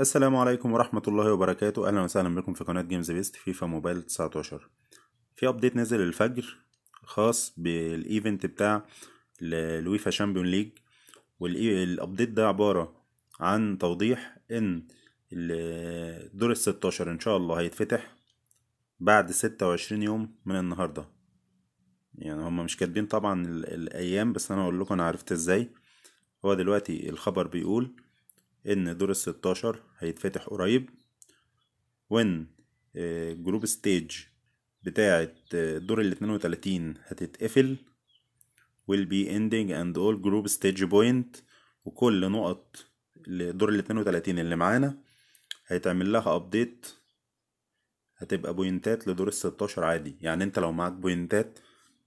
السلام عليكم ورحمة الله وبركاته أهلا وسهلا بكم في قناة جيمز بيست فيفا موبايل 19 في أبديت نزل الفجر خاص بالإيفنت بتاع الويفا شامبيون ليج والأبديت ده عبارة عن توضيح إن الدور الستاشر إن شاء الله هيتفتح بعد ستة وعشرين يوم من النهاردة يعني هما مش كاتبين طبعا الأيام بس أنا أقول لكم أنا عرفت إزاي هو دلوقتي الخبر بيقول ان دور ال 16 هيتفتح قريب وان آه، جروب ستيج بتاعة آه، دور ال 32 هتتقفل will be ending and all group stage point وكل نقط لدور ال 32 اللي معانا هيتعمل لها ابديت هتبقى بوينتات لدور ال 16 عادي يعني انت لو معاك بوينتات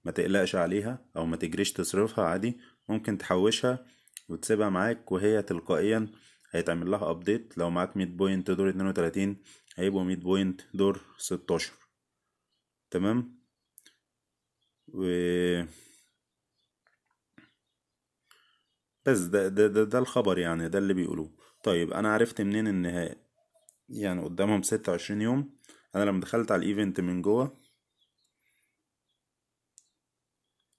ما تقلقش عليها او ما تجريش تصرفها عادي ممكن تحوشها وتسيبها معاك وهي تلقائيا هيتعمل لها ابديت لو معاك 100 بوينت دور 32 هيبقوا 100 بوينت دور 16 تمام و بس ده ده ده, ده الخبر يعني ده اللي بيقولوه طيب انا عرفت منين ان يعني قدامهم 26 يوم انا لما دخلت على الايفنت من جوه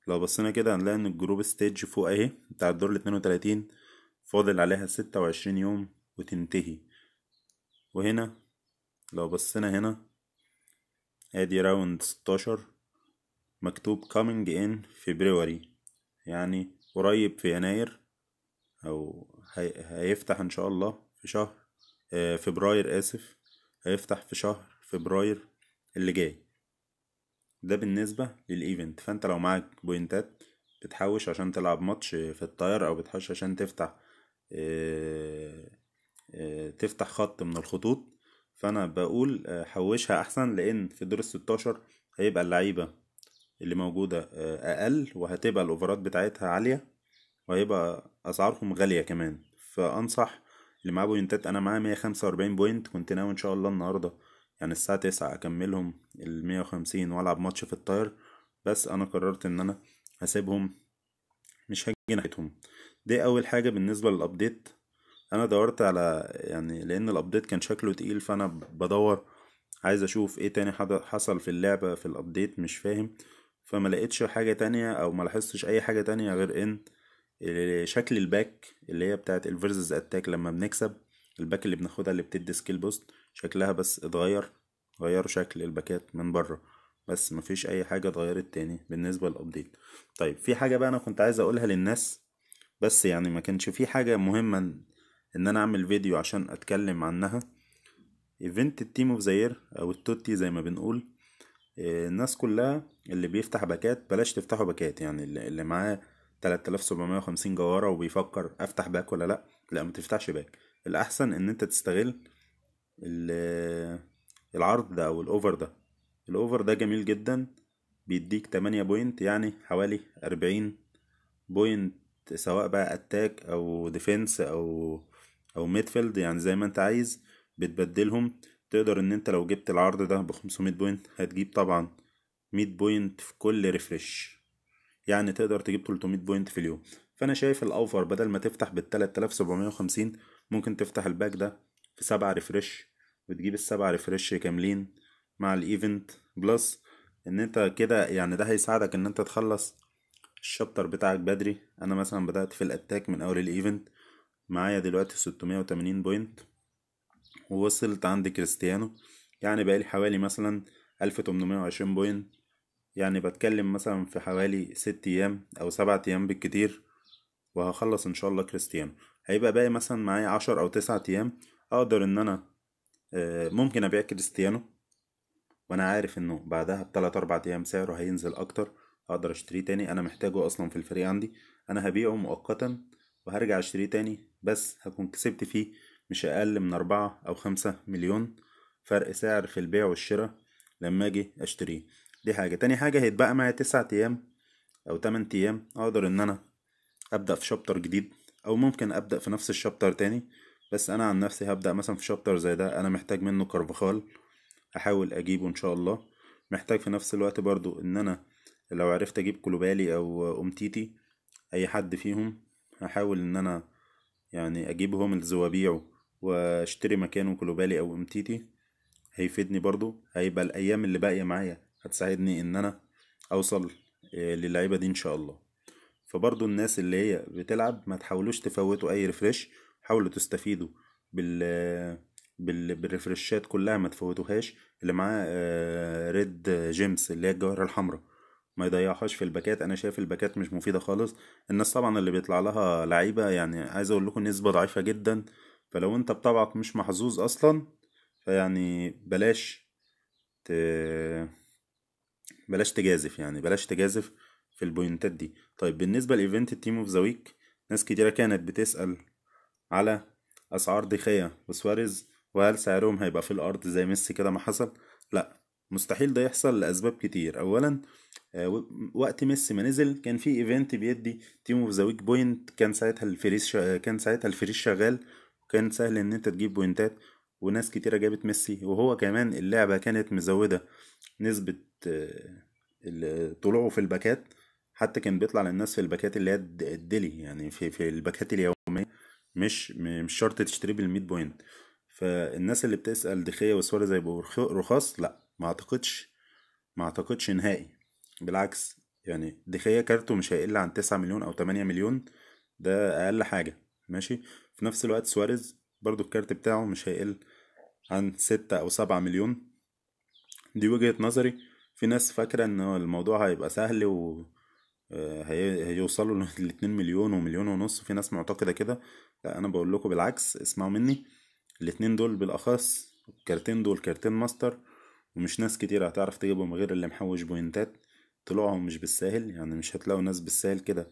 لو بصينا كده هنلاقي ان الجروب ستيج فوق اهي بتاع الدور ال 32 فاضل عليها ستة وعشرين يوم وتنتهي وهنا لو بصينا هنا ادي راوند ستاشر مكتوب coming in February يعني قريب في يناير او هيفتح ان شاء الله في شهر آه، فبراير اسف هيفتح في شهر فبراير اللي جاي ده بالنسبة للايفنت فانت لو معاك بوينتات بتحوش عشان تلعب ماتش في الطير او بتحوش عشان تفتح آه، آه، تفتح خط من الخطوط فانا بقول آه، حوشها احسن لان في دور الستاشر هيبقى اللعيبه اللي موجوده اقل وهتبقى الاوفرات بتاعتها عاليه وهيبقى اسعارهم غاليه كمان فانصح اللي معاه بوينتات انا معاه 145 بوينت كنت ناوي ان شاء الله النهارده يعني الساعه 9 اكملهم ال 150 والعب ماتش في الطاير بس انا قررت ان انا هسيبهم مش هجي ناحيتهم دي اول حاجه بالنسبه للابديت انا دورت على يعني لان الابديت كان شكله تقيل فانا بدور عايز اشوف ايه تاني حصل في اللعبه في الابديت مش فاهم فما لقيتش حاجه تانية او ما لاحظتش اي حاجه تانية غير ان شكل الباك اللي هي بتاعت الفيرسز اتاك لما بنكسب الباك اللي بناخدها اللي بتدي سكيل بوست شكلها بس اتغير غيروا شكل الباكات من بره بس مفيش اي حاجه اتغيرت تاني بالنسبه للابديت طيب في حاجه بقى انا كنت عايز اقولها للناس بس يعني ما كانش في حاجة مهمة ان انا اعمل فيديو عشان اتكلم عنها ايفنت التيم اوف زير او التوتي زي ما بنقول آه، الناس كلها اللي بيفتح باكات بلاش تفتحوا باكات يعني اللي معاه 3750 جوارة وبيفكر افتح باك ولا لا لا ما تفتحش باك الاحسن ان انت تستغل العرض ده او الاوفر ده الاوفر ده جميل جدا بيديك 8 بوينت يعني حوالي 40 بوينت سواء بقى اتاك او ديفنس او او ميدفيلد يعني زي ما انت عايز بتبدلهم تقدر ان انت لو جبت العرض ده ب 500 بوينت هتجيب طبعا 100 بوينت في كل ريفرش يعني تقدر تجيب 300 بوينت في اليوم فانا شايف الاوفر بدل ما تفتح بال 3750 ممكن تفتح الباك ده في 7 ريفرش وتجيب السبع ريفرش كاملين مع الايفنت بلس ان انت كده يعني ده هيساعدك ان انت تخلص الشابتر بتاعك بدري انا مثلا بدأت في الاتاك من اول الايفنت معايا دلوقتي 680 بوينت ووصلت عند كريستيانو يعني بقالي حوالي مثلا 1820 بوينت يعني بتكلم مثلا في حوالي ست ايام او 7 ايام بالكتير وهخلص ان شاء الله كريستيانو هيبقى باقي مثلا معايا عشر او 9 ايام اقدر ان انا آه، ممكن ابيع كريستيانو وانا عارف انه بعدها بتلات اربع ايام سعره هينزل اكتر اقدر اشتريه تاني انا محتاجه اصلا في الفريق عندي انا هبيعه مؤقتا وهرجع اشتريه تاني بس هكون كسبت فيه مش اقل من أربعة او خمسة مليون فرق سعر في البيع والشراء لما اجي اشتريه دي حاجة تاني حاجة هيتبقى معايا تسعة ايام او تمن ايام اقدر ان انا ابدأ في شابتر جديد او ممكن ابدأ في نفس الشابتر تاني بس انا عن نفسي هبدأ مثلا في شابتر زي ده انا محتاج منه كرفخال احاول اجيبه ان شاء الله محتاج في نفس الوقت برضو ان انا لو عرفت اجيب كلوبالي او امتيتي اي حد فيهم هحاول ان انا يعني اجيبهم اللي وابيعه واشتري مكانه كلوبالي او امتيتي هيفيدني برضو هيبقى الايام اللي باقيه معايا هتساعدني ان انا اوصل آه، للعيبه دي ان شاء الله فبرضو الناس اللي هي بتلعب ما تحاولوش تفوتوا اي ريفرش حاولوا تستفيدوا بال بال... بالريفرشات كلها ما تفوتوهاش اللي معاه آه، ريد جيمس اللي هي الجوهرة الحمراء ما يضيعهاش في الباكات انا شايف الباكات مش مفيده خالص الناس طبعا اللي بيطلع لها لعيبه يعني عايز اقول لكم نسبه ضعيفه جدا فلو انت بطبعك مش محظوظ اصلا فيعني بلاش ت... بلاش تجازف يعني بلاش تجازف في البوينتات دي طيب بالنسبه لايفنت التيم اوف ذا ويك ناس كتيره كانت بتسال على اسعار دخيا وسواريز وهل سعرهم هيبقى في الارض زي ميسي كده ما حصل لا مستحيل ده يحصل لأسباب كتير أولا آه، وقت ميسي ما نزل كان في ايفنت بيدي تيم اوف ذا ويك بوينت كان ساعتها الفريش شا... كان ساعتها الفريش شغال وكان سهل ان انت تجيب بوينتات وناس كتيرة جابت ميسي وهو كمان اللعبة كانت مزودة نسبة آه، طلوعه في الباكات حتى كان بيطلع للناس في الباكات اللي هي الديلي يعني في في الباكات اليومية مش مش شرط تشتري بالمية بوينت فالناس اللي بتسأل دخية وسواريز زي رخاص لا ما اعتقدش ما اعتقدش نهائي بالعكس يعني دخيا كارته مش هيقل عن تسعة مليون او تمانية مليون ده اقل حاجة ماشي في نفس الوقت سواريز برضو الكارت بتاعه مش هيقل عن ستة او سبعة مليون دي وجهة نظري في ناس فاكرة ان الموضوع هيبقى سهل و آه، هيوصلوا لاتنين مليون ومليون ونص في ناس معتقدة كده لا انا بقول لكم بالعكس اسمعوا مني الاتنين دول بالاخص الكارتين دول كارتين ماستر ومش ناس كتير هتعرف تجيبهم غير اللي محوش بوينتات طلوعهم مش بالساهل يعني مش هتلاقوا ناس بالساهل كده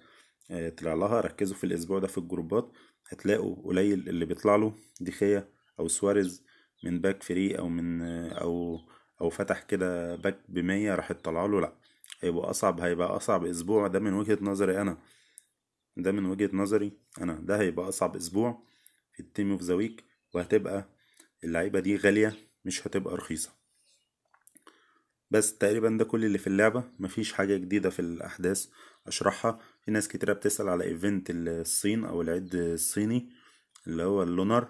آه، طلع لها ركزوا في الاسبوع ده في الجروبات هتلاقوا قليل اللي بيطلع له دخية او سواريز من باك فري او من آه، او او فتح كده باك بمية راح تطلع له لا هيبقى اصعب هيبقى اصعب اسبوع ده من وجهة نظري انا ده من وجهة نظري انا ده هيبقى اصعب اسبوع في التيم اوف ذا ويك وهتبقى اللعيبة دي غالية مش هتبقى رخيصة بس تقريبا ده كل اللي في اللعبة مفيش حاجة جديدة في الأحداث أشرحها في ناس كتيرة بتسأل على إيفنت الصين أو العيد الصيني اللي هو اللونر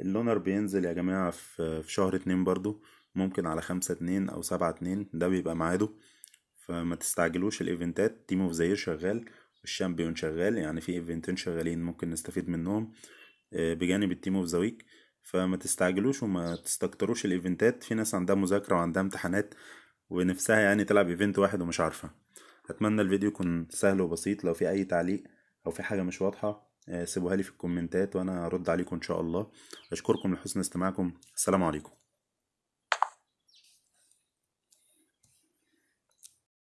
اللونر بينزل يا جماعة في شهر اتنين برضو ممكن على خمسة اتنين أو سبعة اتنين ده بيبقى ميعاده فما تستعجلوش الإيفنتات تيم اوف زير شغال والشامبيون شغال يعني في إيفنتين شغالين ممكن نستفيد منهم آه، بجانب التيم اوف ذا ويك فما تستعجلوش وما تستكتروش الايفنتات في ناس عندها مذاكره وعندها امتحانات ونفسها يعني تلعب ايفنت واحد ومش عارفه اتمنى الفيديو يكون سهل وبسيط لو في اي تعليق او في حاجه مش واضحه آه، سيبوها لي في الكومنتات وانا ارد عليكم ان شاء الله اشكركم لحسن استماعكم السلام عليكم